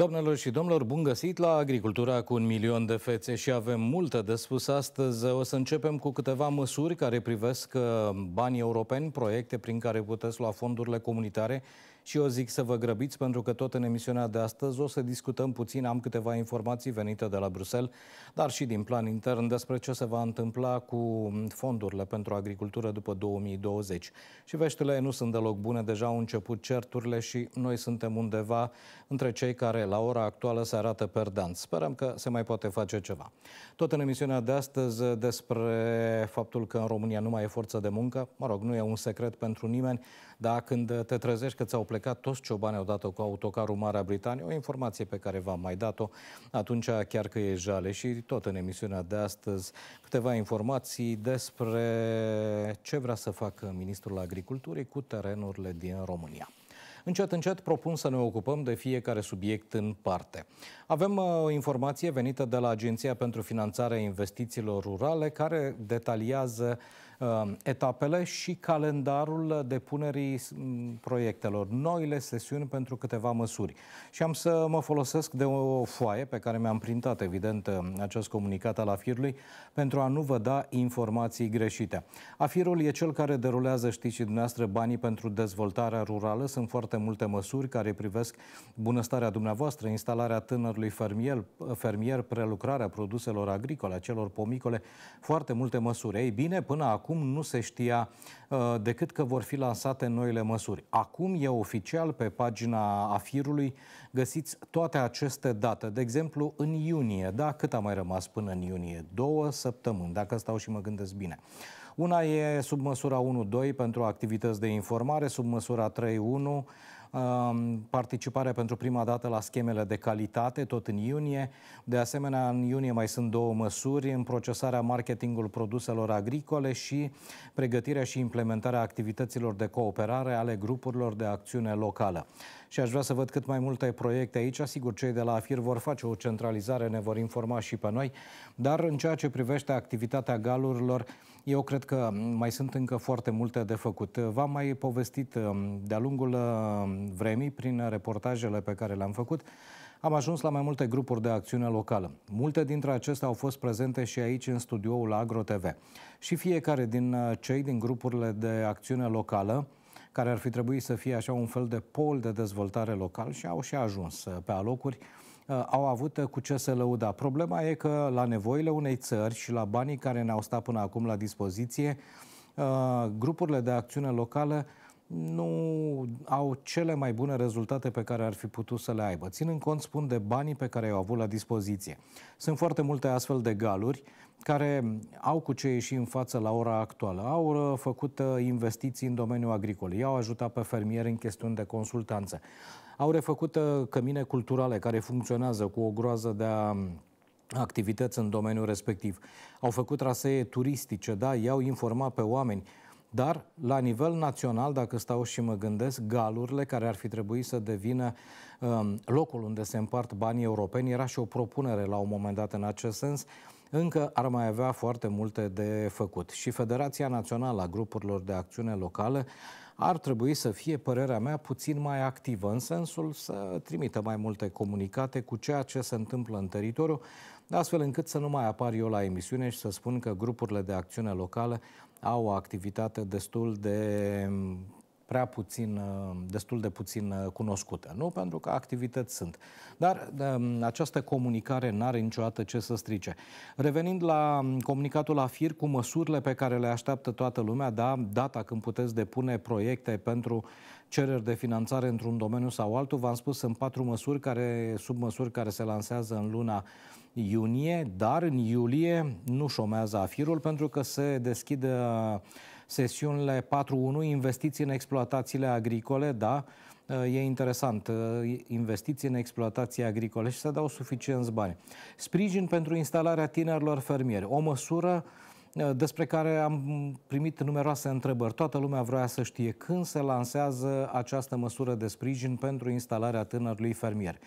Doamnelor și domnilor, bun găsit la Agricultura cu un milion de fețe și avem multă de spus astăzi. O să începem cu câteva măsuri care privesc uh, banii europeni, proiecte prin care puteți lua fondurile comunitare și eu zic să vă grăbiți, pentru că tot în emisiunea de astăzi o să discutăm puțin, am câteva informații venite de la Bruxelles, dar și din plan intern despre ce se va întâmpla cu fondurile pentru agricultură după 2020. Și veștile nu sunt deloc bune, deja au început certurile și noi suntem undeva între cei care la ora actuală se arată perdant. Sperăm că se mai poate face ceva. Tot în emisiunea de astăzi despre faptul că în România nu mai e forță de muncă, mă rog, nu e un secret pentru nimeni, dar când te trezești că ți-au plecat plecat toți ciobanii odată cu autocarul Marea Britanie, o informație pe care v-am mai dat-o atunci chiar că e jale și tot în emisiunea de astăzi câteva informații despre ce vrea să facă Ministrul Agriculturii cu terenurile din România. Încet, încet propun să ne ocupăm de fiecare subiect în parte. Avem uh, o informație venită de la Agenția pentru Finanțarea Investițiilor Rurale care detaliază uh, Um, etapele și calendarul depunerii mm, proiectelor, noile sesiuni pentru câteva măsuri. Și am să mă folosesc de o foaie pe care mi-am printat, evident, um, acest comunicat al afirului pentru a nu vă da informații greșite. Afirul e cel care derulează, știți și dumneavoastră, banii pentru dezvoltarea rurală. Sunt foarte multe măsuri care privesc bunăstarea dumneavoastră, instalarea tânărului fermier, fermier prelucrarea produselor agricole, a celor pomicole, foarte multe măsuri. Ei bine, până acum acum nu se știa uh, decât că vor fi lansate noile măsuri. Acum e oficial pe pagina afirului, găsiți toate aceste date. De exemplu, în iunie, da? Cât a mai rămas până în iunie? Două săptămâni, dacă stau și mă gândesc bine. Una e sub măsura 1.2 pentru activități de informare, sub măsura 3.1 participare pentru prima dată la schemele de calitate, tot în iunie. De asemenea, în iunie mai sunt două măsuri, în procesarea marketingul produselor agricole și pregătirea și implementarea activităților de cooperare ale grupurilor de acțiune locală și aș vrea să văd cât mai multe proiecte aici. Sigur, cei de la AFIR vor face o centralizare, ne vor informa și pe noi, dar în ceea ce privește activitatea galurilor, eu cred că mai sunt încă foarte multe de făcut. V-am mai povestit um, de-a lungul um, vremii, prin reportajele pe care le-am făcut, am ajuns la mai multe grupuri de acțiune locală. Multe dintre acestea au fost prezente și aici în studioul Agro TV. Și fiecare din uh, cei din grupurile de acțiune locală care ar fi trebuit să fie așa un fel de pol de dezvoltare local și au și ajuns uh, pe alocuri uh, au avut uh, cu ce să lăuda. Problema e că la nevoile unei țări și la banii care ne-au stat până acum la dispoziție, grupurile de acțiune locală nu au cele mai bune rezultate pe care ar fi putut să le aibă. în cont, spun, de banii pe care i-au avut la dispoziție. Sunt foarte multe astfel de galuri care au cu ce ieși în față la ora actuală. Au uh, făcut uh, investiții în domeniul agricol, i-au ajutat pe fermieri în chestiuni de consultanță, au refăcut uh, cămine culturale care funcționează cu o groază de a activități în domeniul respectiv. Au făcut trasee turistice, da, i-au informat pe oameni, dar, la nivel național, dacă stau și mă gândesc, galurile care ar fi trebuit să devină um, locul unde se împart banii europeni, era și o propunere la un moment dat în acest sens, încă ar mai avea foarte multe de făcut. Și Federația Națională a Grupurilor de Acțiune Locală ar trebui să fie, părerea mea, puțin mai activă, în sensul să trimită mai multe comunicate cu ceea ce se întâmplă în teritoriu, astfel încât să nu mai apar eu la emisiune și să spun că grupurile de acțiune locală au o activitate destul de prea puțin, destul de puțin cunoscută, nu? Pentru că activități sunt. Dar um, această comunicare n are niciodată ce să strice. Revenind la um, comunicatul fir cu măsurile pe care le așteaptă toată lumea, da, data când puteți depune proiecte pentru cereri de finanțare într-un domeniu sau altul. V-am spus, sunt patru măsuri care, sub măsuri care se lansează în luna iunie, dar în iulie nu șomează afirul pentru că se deschidă uh, sesiunile 4.1, investiții în exploatațiile agricole, da, uh, e interesant, uh, investiții în exploatații agricole și se dau suficienți bani. Sprijin pentru instalarea tinerilor fermieri, o măsură uh, despre care am primit numeroase întrebări. Toată lumea vrea să știe când se lansează această măsură de sprijin pentru instalarea tânărului fermier.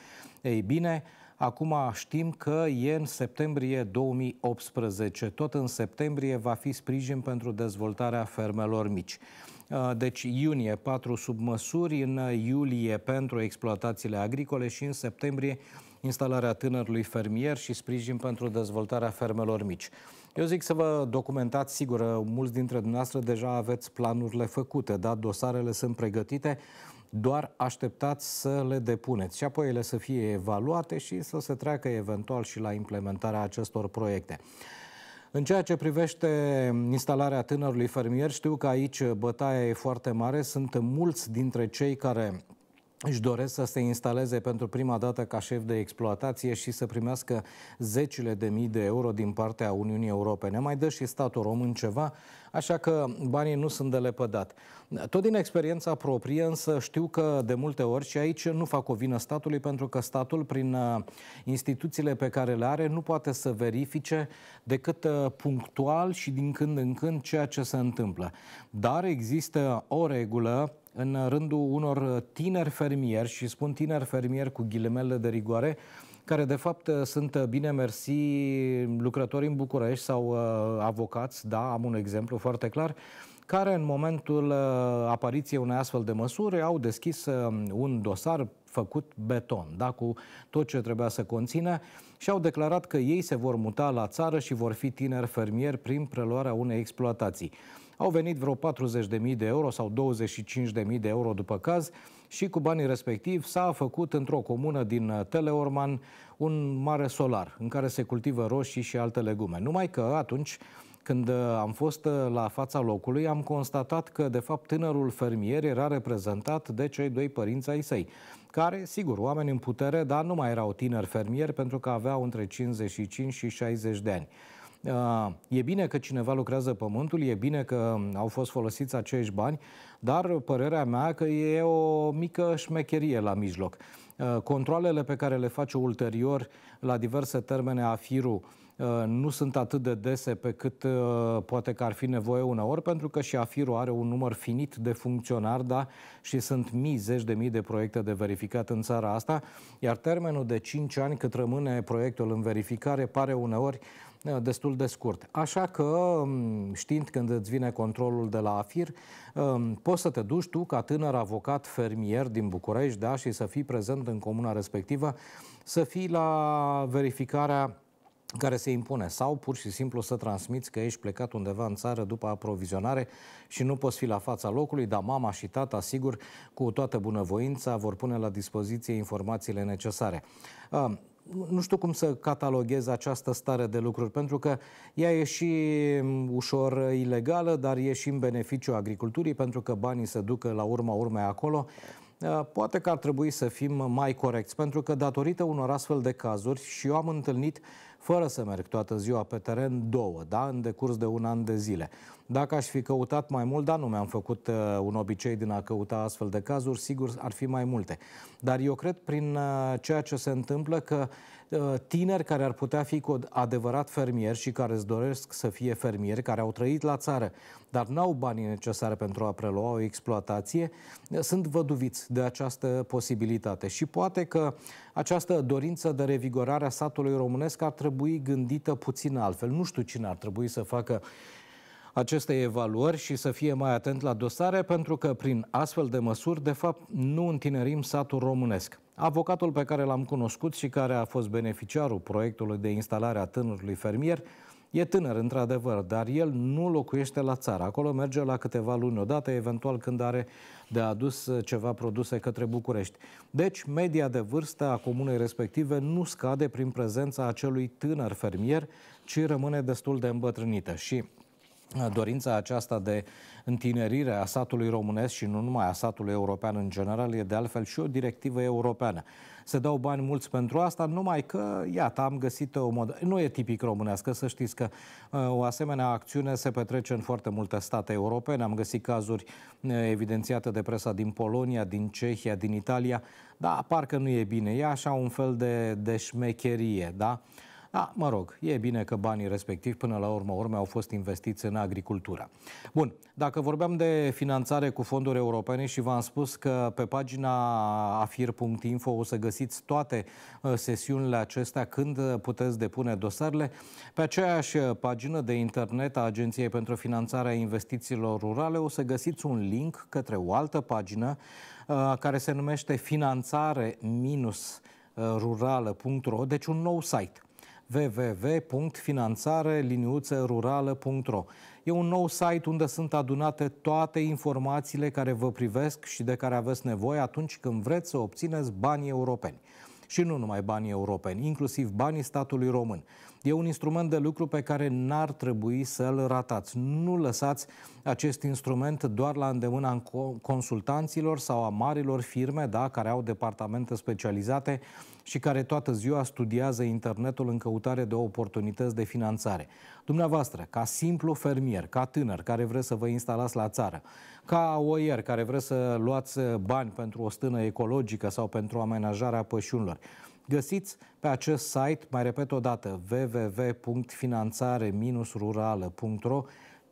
Ei bine, Acum știm că e în septembrie 2018. Tot în septembrie va fi sprijin pentru dezvoltarea fermelor mici. Uh, deci iunie patru submăsuri, în iulie pentru exploatațiile agricole și în septembrie instalarea tânărului fermier și sprijin pentru dezvoltarea fermelor mici. Eu zic să vă documentați, sigur, uh, mulți dintre dumneavoastră deja aveți planurile făcute, da? dosarele sunt pregătite, doar așteptați să le depuneți și apoi ele să fie evaluate și să se treacă eventual și la implementarea acestor proiecte. În ceea ce privește instalarea tânărului fermier, știu că aici bătaia e foarte mare. Sunt mulți dintre cei care își doresc să se instaleze pentru prima dată ca șef de exploatație și să primească zecile de mii de euro din partea Uniunii Europene. Mai dă și statul român ceva așa că banii nu sunt de lepădat. Tot din experiența proprie, însă știu că de multe ori și aici nu fac o vină statului, pentru că statul, prin uh, instituțiile pe care le are, nu poate să verifice decât uh, punctual și din când în când ceea ce se întâmplă. Dar există o regulă în rândul unor tineri fermieri, și spun tineri fermieri cu ghilimele de rigoare, care de fapt ă, sunt ă, bine mersi lucrători în București sau uh, avocați, da, am un exemplu foarte clar, care în momentul uh, apariției unei astfel de măsuri au deschis uh, un dosar făcut beton, da, cu tot ce trebuia să conține și au declarat că ei se vor muta la țară și vor fi tineri fermieri prin preluarea unei exploatații. Au venit vreo 40.000 de euro sau 25.000 de euro după caz, și cu banii respectivi s-a făcut într-o comună din Teleorman un mare solar în care se cultivă roșii și alte legume. Numai că atunci când am fost la fața locului, am constatat că, de fapt, tânărul fermier era reprezentat de cei doi părinți ai săi, care, sigur, oameni în putere, dar nu mai erau tineri fermieri pentru că aveau între 55 și 60 de ani. Ah, e bine că cineva lucrează pământul, e bine că au fost folosiți acești bani, dar părerea mea că e o mică șmecherie la mijloc. Ah, controlele pe care le face ulterior la diverse termene afiru ah, nu sunt atât de dese pe cât poate că ar fi nevoie uneori, pentru că și AFIRU are un număr finit de funcționari, da, și sunt mii, zeci de mii de proiecte de verificat în țara asta, iar termenul de 5 ani cât rămâne proiectul în verificare pare uneori Eh, destul de scurt. Așa că, mm, știind când îți vine controlul de la AFIR, mm, poți să te duci tu ca tânăr avocat fermier din București da, și să fii prezent în comuna respectivă, să fii la verificarea care se impune sau pur și simplu să transmiți că ești plecat undeva în țară după aprovizionare și nu poți fi la fața locului, dar mama și tata, sigur, cu toată bunăvoința, vor pune la dispoziție informațiile necesare. Mm, nu știu cum să cataloghez această stare de lucruri, pentru că ea e și mm, ușor ilegală, dar e și în beneficiu agriculturii, pentru că banii se ducă la urma urmei acolo. Uh, poate că ar trebui să fim mai corecți, pentru că datorită unor astfel de cazuri, și eu am întâlnit, fără să merg toată ziua pe teren, două, da, în decurs de un an de zile. Dacă aș fi căutat mai mult, dar nu mi-am făcut uh, un obicei din a căuta astfel de cazuri, sigur ar fi mai multe. Dar eu cred prin uh, ceea ce se întâmplă că uh, tineri care ar putea fi cu adevărat fermieri și care îți doresc să fie fermieri, care au trăit la țară, dar n-au banii necesare pentru a prelua o exploatație, uh, sunt văduviți de această posibilitate. Și poate că această dorință de revigorare a satului românesc ar trebui gândită puțin altfel. Nu știu cine ar trebui să facă aceste evaluări și să fie mai atent la dosare, pentru că prin astfel de măsuri, de fapt, nu întinerim satul românesc. Avocatul pe care l-am cunoscut și care a fost beneficiarul proiectului de instalare a tânărului fermier, E tânăr, într-adevăr, dar el nu locuiește la țară. Acolo merge la câteva luni odată, eventual când are de adus ceva produse către București. Deci, media de vârstă a comunei respective nu scade prin prezența acelui tânăr fermier, ci rămâne destul de îmbătrânită. Și dorința aceasta de întinerire a satului românesc și nu numai a satului european în general e de altfel și o directivă europeană. Se dau bani mulți pentru asta, numai că, iată, am găsit o modă. Nu e tipic românească, să știți că uh, o asemenea acțiune se petrece în foarte multe state europene. Am găsit cazuri uh, evidențiate de presa din Polonia, din Cehia, din Italia. Da, parcă nu e bine. E așa un fel de, de șmecherie, da? Da, mă rog, e bine că banii respectivi până la urmă urme au fost investiți în agricultură. Bun, dacă vorbeam de finanțare cu fonduri europene și v-am spus că pe pagina afir.info o să găsiți toate uh, sesiunile acestea când uh, puteți depune dosarele, pe aceeași uh, pagină de internet a Agenției pentru Finanțarea Investițiilor Rurale o să găsiți un link către o altă pagină care se numește finanțare-rurală.ro, deci un nou site www.finanțareliniuțerurală.ro. E un nou site unde sunt adunate toate informațiile care vă privesc și de care aveți nevoie atunci când vreți să obțineți banii europeni. Și nu numai banii europeni, inclusiv banii statului român. E un instrument de lucru pe care n-ar trebui să-l ratați. Nu lăsați acest instrument doar la îndemâna consultanților sau a marilor firme da, care au departamente specializate și care toată ziua studiază internetul în căutare de oportunități de finanțare. Dumneavoastră, ca simplu fermier, ca tânăr care vreți să vă instalați la țară, ca oier care vreți să luați bani pentru o stână ecologică sau pentru amenajarea pășunilor, Găsiți pe acest site, mai repet o dată, www.finanțare-rurală.ro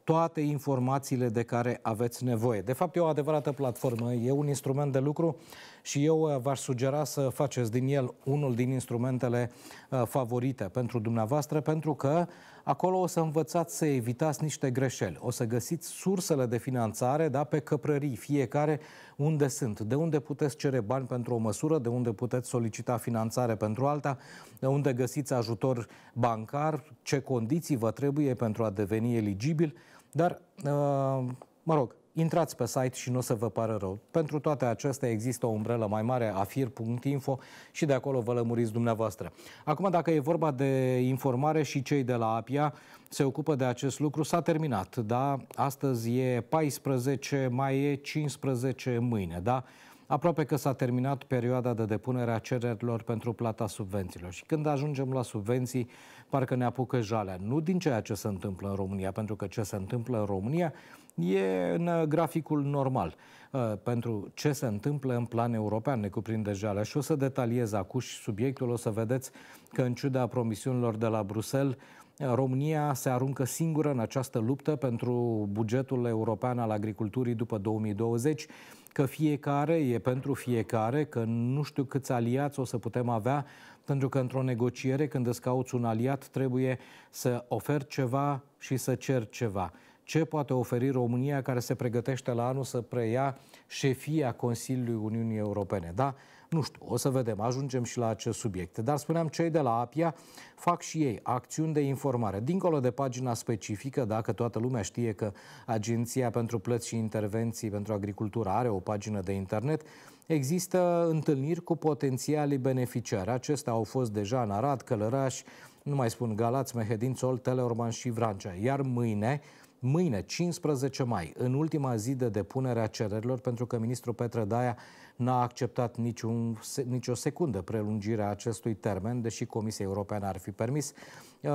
toate informațiile de care aveți nevoie. De fapt, e o adevărată platformă, e un instrument de lucru și eu uh, v-aș sugera să faceți din el unul din instrumentele uh, favorite pentru dumneavoastră, pentru că acolo o să învățați să evitați niște greșeli. O să găsiți sursele de finanțare da, pe căprării, fiecare unde sunt, de unde puteți cere bani pentru o măsură, de unde puteți solicita finanțare pentru alta, de unde găsiți ajutor bancar, ce condiții vă trebuie pentru a deveni eligibil, dar, uh, mă rog, intrați pe site și nu o să vă pară rău. Pentru toate acestea există o umbrelă mai mare, afir.info și de acolo vă lămuriți dumneavoastră. Acum, dacă e vorba de informare și cei de la APIA se ocupă de acest lucru, s-a terminat, da? Astăzi e 14, mai e 15 mâine, da? Aproape că s-a terminat perioada de depunere a cererilor pentru plata subvențiilor și când ajungem la subvenții, parcă ne apucă jalea. Nu din ceea ce se întâmplă în România, pentru că ce se întâmplă în România e în uh, graficul normal uh, pentru ce se întâmplă în plan european, ne cuprinde jale. Și o să detaliez și subiectul, o să vedeți că în ciuda promisiunilor de la Bruxelles, uh, România se aruncă singură în această luptă pentru bugetul european al agriculturii după 2020, că fiecare e pentru fiecare, că nu știu câți aliați o să putem avea, pentru că într-o negociere, când îți cauți un aliat, trebuie să oferi ceva și să ceri ceva ce poate oferi România care se pregătește la anul să preia șefia Consiliului Uniunii Europene. Da, nu știu, o să vedem, ajungem și la acest subiect. Dar spuneam, cei de la APIA fac și ei acțiuni de informare. Dincolo de pagina specifică, dacă toată lumea știe că Agenția pentru Plăți și Intervenții pentru Agricultură are o pagină de internet, există întâlniri cu potențialii beneficiari. Acestea au fost deja în Arad, Călăraș, nu mai spun Galați, Mehedin, Sol, Teleorman și Vrancea. Iar mâine, mâine, 15 mai, în ultima zi de depunere a cererilor, pentru că ministrul Petre Daia n-a acceptat niciun, nicio secundă prelungirea acestui termen, deși Comisia Europeană ar fi permis, uh,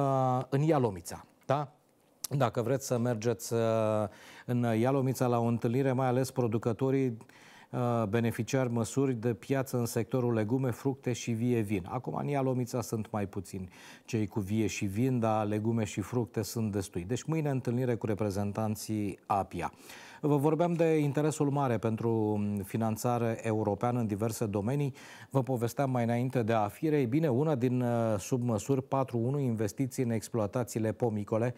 în Ialomița. Da? Dacă vreți să mergeți uh, în Ialomița la o întâlnire, mai ales producătorii Uh, beneficiari măsuri de piață în sectorul legume, fructe și vie vin. Acum în Ialomița sunt mai puțini cei cu vie și vin, dar legume și fructe sunt destui. Deci mâine întâlnire cu reprezentanții APIA. Vă vorbeam de interesul mare pentru um, finanțare europeană în diverse domenii. Vă povesteam mai înainte de a fi, bine, una din uh, submăsuri 4.1, investiții în exploatațiile pomicole,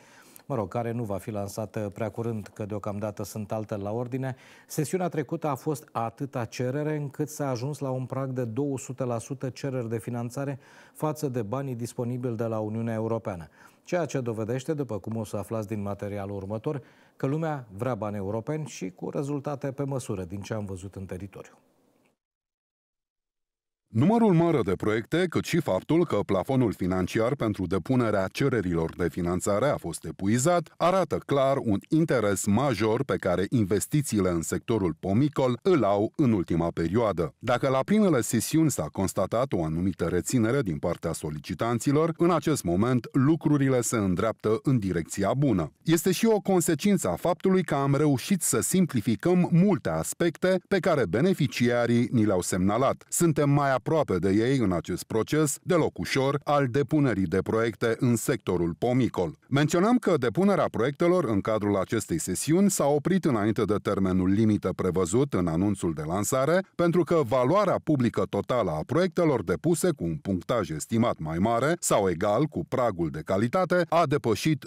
mă rog, care nu va fi lansată prea curând, că deocamdată sunt alte la ordine. Sesiunea trecută a fost atâta cerere încât s-a ajuns la un prag de 200% cereri de finanțare față de banii disponibili de la Uniunea Europeană. Ceea ce dovedește, după cum o să aflați din materialul următor, că lumea vrea bani europeni și cu rezultate pe măsură din ce am văzut în teritoriu. Numărul mare de proiecte, cât și faptul că plafonul financiar pentru depunerea cererilor de finanțare a fost epuizat, arată clar un interes major pe care investițiile în sectorul pomicol îl au în ultima perioadă. Dacă la primele sesiuni s-a constatat o anumită reținere din partea solicitanților, în acest moment lucrurile se îndreaptă în direcția bună. Este și o consecință a faptului că am reușit să simplificăm multe aspecte pe care beneficiarii ni le-au semnalat. Suntem mai aproape de ei în acest proces, deloc ușor, al depunerii de proiecte în sectorul pomicol. Menționăm că depunerea proiectelor în cadrul acestei sesiuni s-a oprit înainte de termenul limită prevăzut în anunțul de lansare, pentru că valoarea publică totală a proiectelor depuse cu un punctaj estimat mai mare sau egal cu pragul de calitate a depășit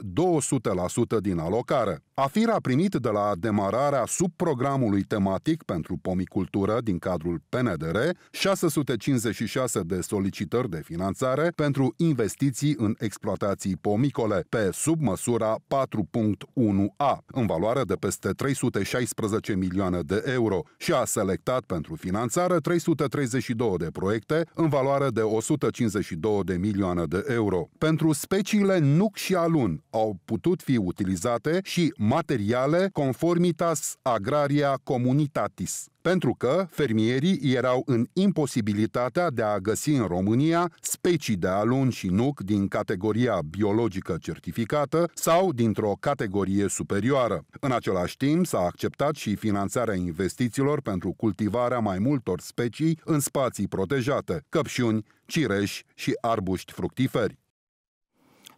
200% din alocare. AFIR a primit de la demararea subprogramului tematic pentru pomicultură din cadrul PNDR 600 156 de solicitări de finanțare pentru investiții în exploatații pomicole pe submăsura 4.1a, în valoare de peste 316 milioane de euro și a selectat pentru finanțare 332 de proiecte în valoare de 152 de milioane de euro. Pentru speciile nuc și alun au putut fi utilizate și materiale conformitas agraria comunitatis pentru că fermierii erau în imposibilitatea de a găsi în România specii de alun și nuc din categoria biologică certificată sau dintr-o categorie superioară. În același timp, s-a acceptat și finanțarea investițiilor pentru cultivarea mai multor specii în spații protejate, căpșuni, cireși și arbuști fructiferi.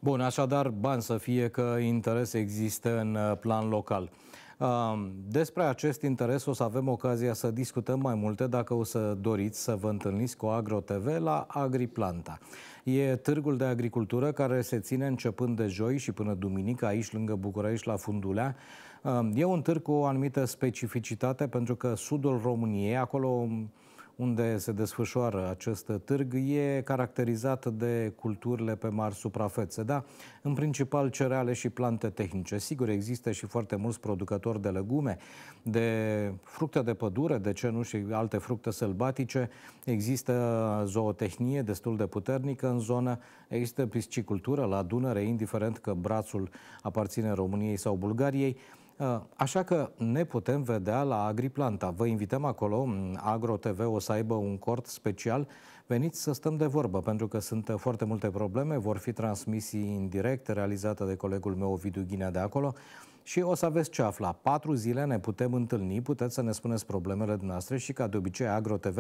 Bun, așadar, bani să fie că interes există în uh, plan local. Despre acest interes o să avem ocazia să discutăm mai multe dacă o să doriți să vă întâlniți cu AgroTV la AgriPlanta. E târgul de agricultură care se ține începând de joi și până duminică aici lângă București la Fundulea. E un târg cu o anumită specificitate pentru că sudul României, acolo unde se desfășoară acest târg e caracterizată de culturile pe mari suprafețe, da? În principal cereale și plante tehnice. Sigur, există și foarte mulți producători de legume, de fructe de pădure, de ce nu și alte fructe sălbatice. Există zootehnie destul de puternică în zonă, există piscicultură la Dunăre, indiferent că brațul aparține României sau Bulgariei. Ă, așa că ne putem vedea la Agriplanta. Vă invităm acolo. Agro TV o să aibă un cort special. Veniți să stăm de vorbă, pentru că sunt foarte multe probleme. Vor fi transmisii în direct, realizate de colegul meu Ovidiu Ghinea de acolo. Și o să aveți ce afla. Patru zile ne putem întâlni, puteți să ne spuneți problemele noastre și, ca de obicei, AgroTV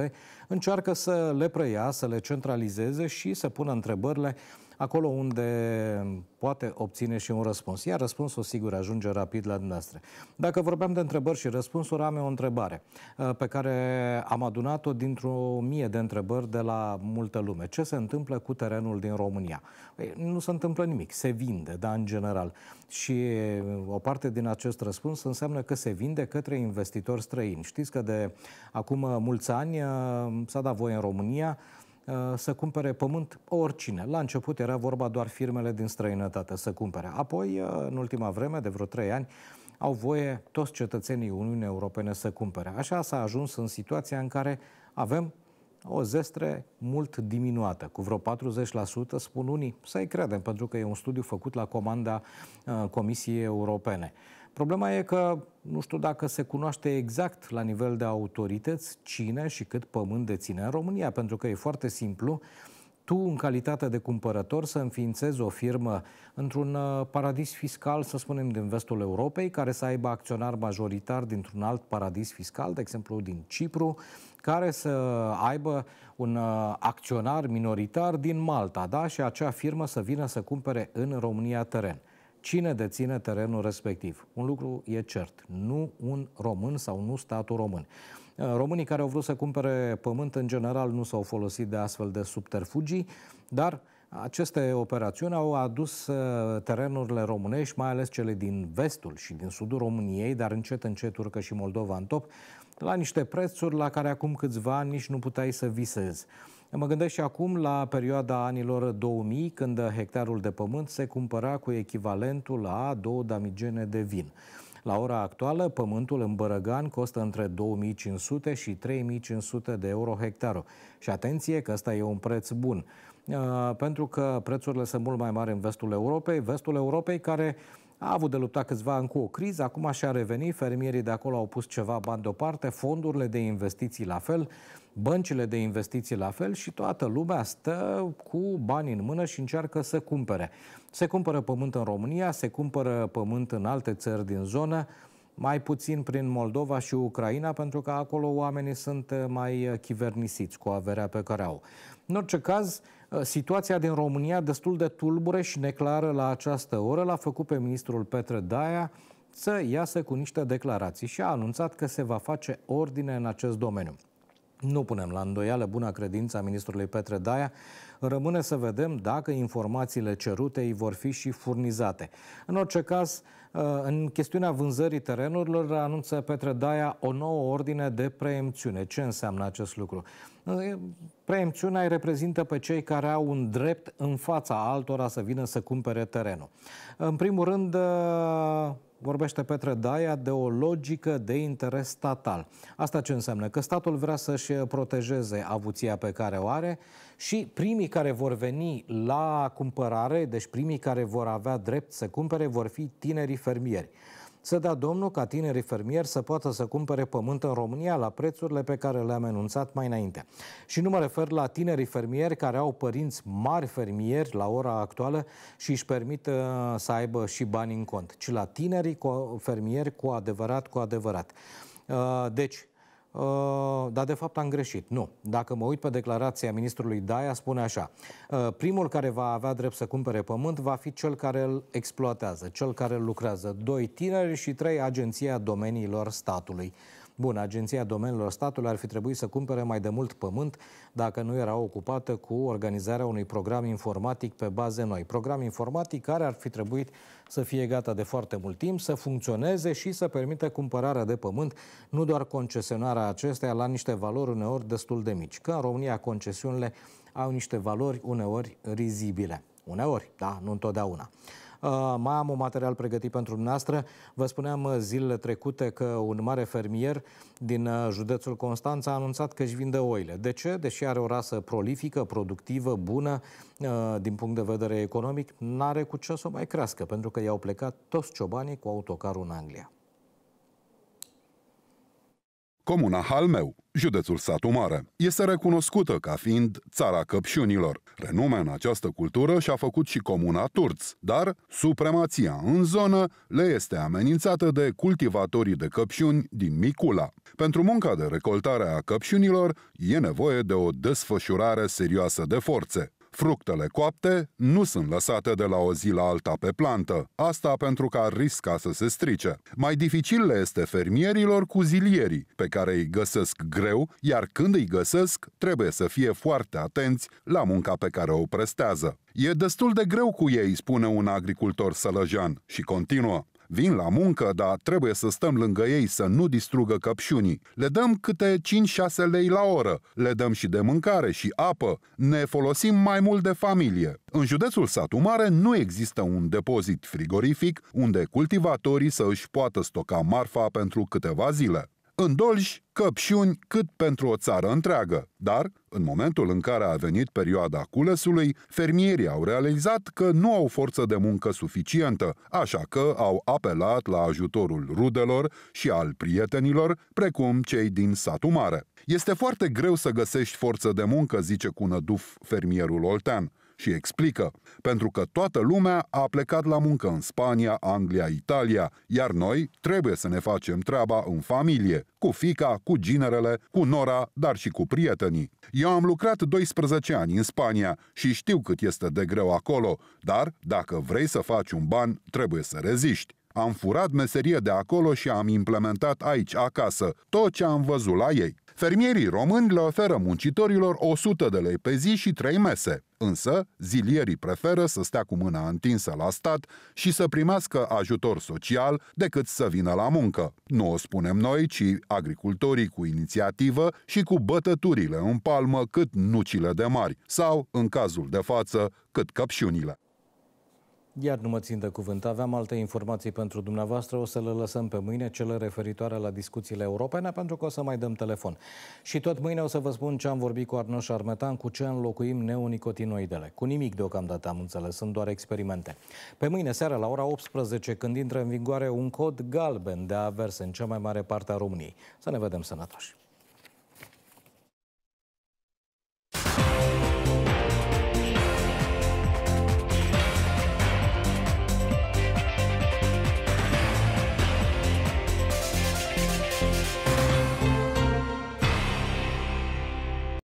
încearcă să le preia, să le centralizeze și să pună întrebările acolo unde poate obține și un răspuns. Iar răspunsul, sigur, ajunge rapid la dumneavoastră. Dacă vorbeam de întrebări și răspunsuri, am eu o întrebare uh, pe care am adunat-o dintr-o mie de întrebări de la multă lume. Ce se întâmplă cu terenul din România? Păi, nu se întâmplă nimic, se vinde, da, în general. Și o parte din acest răspuns înseamnă că se vinde către investitori străini. Știți că de acum mulți ani uh, s-a dat voie în România Eh, să cumpere pământ oricine. La început era vorba doar firmele din străinătate să cumpere. Apoi, eh, în ultima vreme, de vreo trei ani, au voie toți cetățenii Uniunii Europene să cumpere. Așa s-a ajuns în situația în care avem o zestre mult diminuată, cu vreo 40%, spun unii, să-i credem, pentru că e un studiu făcut la comanda uh, Comisiei Europene. Uh, Problema e că nu știu dacă se cunoaște exact la nivel de autorități cine și cât pământ deține în România, pentru că e foarte simplu tu, în calitate de cumpărător, să înființezi o firmă într-un uh, paradis fiscal, să spunem, din vestul Europei, care să aibă acționar majoritar dintr-un alt paradis fiscal, de exemplu din Cipru, care să aibă un uh, acționar minoritar din Malta, da? și acea firmă să vină să cumpere în România teren cine deține terenul respectiv. Un lucru e cert, nu un român sau nu statul român. Uh, românii care au vrut să cumpere pământ, în general, nu s-au folosit de astfel de subterfugii, dar aceste operațiuni au adus uh, terenurile românești, mai ales cele din vestul și din sudul României, dar încet, încet urcă și Moldova în top, la niște prețuri la care acum câțiva ani nici nu puteai să visezi. Mă gândesc și acum la perioada anilor 2000, când hectarul de pământ se cumpăra cu echivalentul la două damigene de vin. La ora actuală, pământul în Bărăgan costă între 2500 și 3500 de euro hectarul. Și atenție că ăsta e un preț bun. Uh, pentru că prețurile sunt mult mai mari în vestul Europei, vestul Europei care a avut de luptat câțiva ani cu o criză, acum și-a revenit, fermierii de acolo au pus ceva bani deoparte, fondurile de investiții la fel, băncile de investiții la fel și toată lumea stă cu bani în mână și încearcă să cumpere. Se cumpără pământ în România, se cumpără pământ în alte țări din zonă, mai puțin prin Moldova și Ucraina, pentru că acolo oamenii sunt mai chivernisiți cu averea pe care au. În orice caz, Uh, situația din România destul de tulbure și neclară la această oră l-a făcut pe ministrul Petre Daia să iasă cu niște declarații și a anunțat că se va face ordine în acest domeniu. Nu punem la îndoială buna credință a ministrului Petre Daia. Rămâne să vedem dacă informațiile cerute îi vor fi și furnizate. În orice caz, uh, în chestiunea vânzării terenurilor, anunță Petre Daia o nouă ordine de preemțiune. Ce înseamnă acest lucru? Uh, preemțiunea îi reprezintă pe cei care au un drept în fața altora să vină să cumpere terenul. În primul rând, uh, vorbește Petre Daia de o logică de interes statal. Asta ce înseamnă? Că statul vrea să-și protejeze avuția pe care o are și primii care vor veni la cumpărare, deci primii care vor avea drept să cumpere, vor fi tinerii fermieri să dea Domnul ca tinerii fermieri să poată să cumpere pământ în România la prețurile pe care le-am enunțat mai înainte. Și nu mă refer la tinerii fermieri care au părinți mari fermieri la ora actuală și își permit uh, să aibă și bani în cont, ci la tinerii fermieri cu adevărat, cu adevărat. Uh, deci, Uh, dar de fapt am greșit. Nu. Dacă mă uit pe declarația ministrului Daia, spune așa. Uh, primul care va avea drept să cumpere pământ va fi cel care îl exploatează, cel care îl lucrează. Doi tineri și trei agenția domeniilor statului. Bun, Agenția Domeniilor Statului ar fi trebuit să cumpere mai de mult pământ dacă nu era ocupată cu organizarea unui program informatic pe baze noi. Program informatic care ar fi trebuit să fie gata de foarte mult timp, să funcționeze și să permită cumpărarea de pământ, nu doar concesionarea acesteia la niște valori uneori destul de mici. Că în România concesiunile au niște valori uneori rizibile. Uneori, da, nu întotdeauna. Uh, mai am un material pregătit pentru dumneavoastră. Vă spuneam uh, zilele trecute că un mare fermier din uh, județul Constanța a anunțat că își vinde oile. De ce? Deși are o rasă prolifică, productivă, bună, din punct de vedere economic, n-are cu ce să o mai crească, pentru că i-au plecat toți ciobanii cu autocarul în Anglia. Comuna Halmeu, județul Satu Mare, este recunoscută ca fiind țara căpșunilor. Renume în această cultură și-a făcut și comuna Turț, dar supremația în zonă le este amenințată de cultivatorii de căpșuni din Micula. Pentru munca de recoltare a căpșunilor e nevoie de o desfășurare serioasă de forțe. Fructele coapte nu sunt lăsate de la o zi la alta pe plantă, asta pentru că ar risca să se strice. Mai dificil le este fermierilor cu zilierii, pe care îi găsesc greu, iar când îi găsesc, trebuie să fie foarte atenți la munca pe care o prestează. E destul de greu cu ei, spune un agricultor sălăjean și continuă. Vin la muncă, dar trebuie să stăm lângă ei să nu distrugă căpșunii. Le dăm câte 5-6 lei la oră, le dăm și de mâncare și apă, ne folosim mai mult de familie. În județul Satu Mare nu există un depozit frigorific unde cultivatorii să își poată stoca marfa pentru câteva zile în dolji, căpșuni, cât pentru o țară întreagă. Dar, în momentul în care a venit perioada culesului, fermierii au realizat că nu au forță de muncă suficientă, așa că au apelat la ajutorul rudelor și al prietenilor, precum cei din satul mare. Este foarte greu să găsești forță de muncă, zice cu năduf fermierul Oltean și explică, pentru că toată lumea a plecat la muncă în Spania, Anglia, Italia, iar noi trebuie să ne facem treaba în familie, cu fica, cu ginerele, cu nora, dar și cu prietenii. Eu am lucrat 12 ani în Spania și știu cât este de greu acolo, dar dacă vrei să faci un ban, trebuie să reziști. Am furat meserie de acolo și am implementat aici, acasă, tot ce am văzut la ei. Fermierii români le oferă muncitorilor 100 de lei pe zi și 3 mese. Însă, zilierii preferă să stea cu mâna întinsă la stat și să primească ajutor social decât să vină la muncă. Nu o spunem noi, ci agricultorii cu inițiativă și cu bătăturile în palmă cât nucile de mari sau, în cazul de față, cât căpșunile. Iar nu mă țin de cuvânt. Aveam alte informații pentru dumneavoastră, o să le lăsăm pe mâine, cele referitoare la discuțiile europene, pentru că o să mai dăm telefon. Și tot mâine o să vă spun ce am vorbit cu Arnoș Armetan, cu ce înlocuim neonicotinoidele. Cu nimic deocamdată am înțeles, sunt doar experimente. Pe mâine seara, la ora 18, când intră în vigoare un cod galben de avers în cea mai mare parte a României. Să ne vedem sănătoși!